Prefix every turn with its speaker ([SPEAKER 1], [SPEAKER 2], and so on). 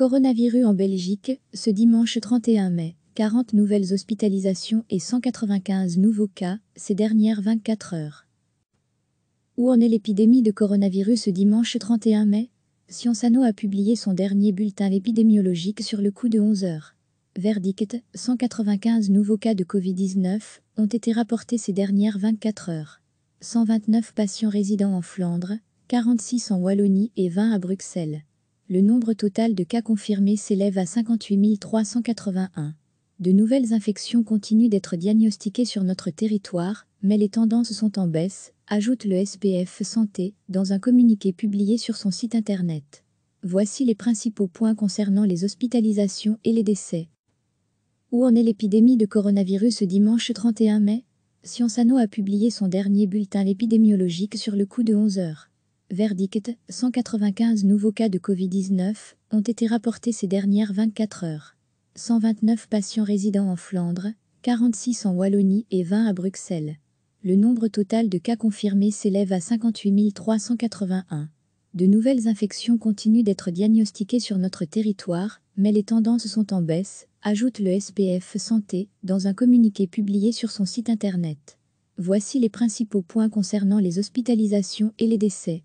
[SPEAKER 1] Coronavirus en Belgique, ce dimanche 31 mai, 40 nouvelles hospitalisations et 195 nouveaux cas ces dernières 24 heures. Où en est l'épidémie de coronavirus ce dimanche 31 mai Science a publié son dernier bulletin épidémiologique sur le coup de 11 heures. Verdict 195 nouveaux cas de Covid-19 ont été rapportés ces dernières 24 heures. 129 patients résidant en Flandre, 46 en Wallonie et 20 à Bruxelles le nombre total de cas confirmés s'élève à 58 381. De nouvelles infections continuent d'être diagnostiquées sur notre territoire, mais les tendances sont en baisse, ajoute le SPF Santé dans un communiqué publié sur son site internet. Voici les principaux points concernant les hospitalisations et les décès. Où en est l'épidémie de coronavirus dimanche 31 mai Science a publié son dernier bulletin épidémiologique sur le coup de 11 heures. Verdict 195 nouveaux cas de Covid-19 ont été rapportés ces dernières 24 heures. 129 patients résidant en Flandre, 46 en Wallonie et 20 à Bruxelles. Le nombre total de cas confirmés s'élève à 58 381. De nouvelles infections continuent d'être diagnostiquées sur notre territoire, mais les tendances sont en baisse, ajoute le SPF Santé dans un communiqué publié sur son site internet. Voici les principaux points concernant les hospitalisations et les décès.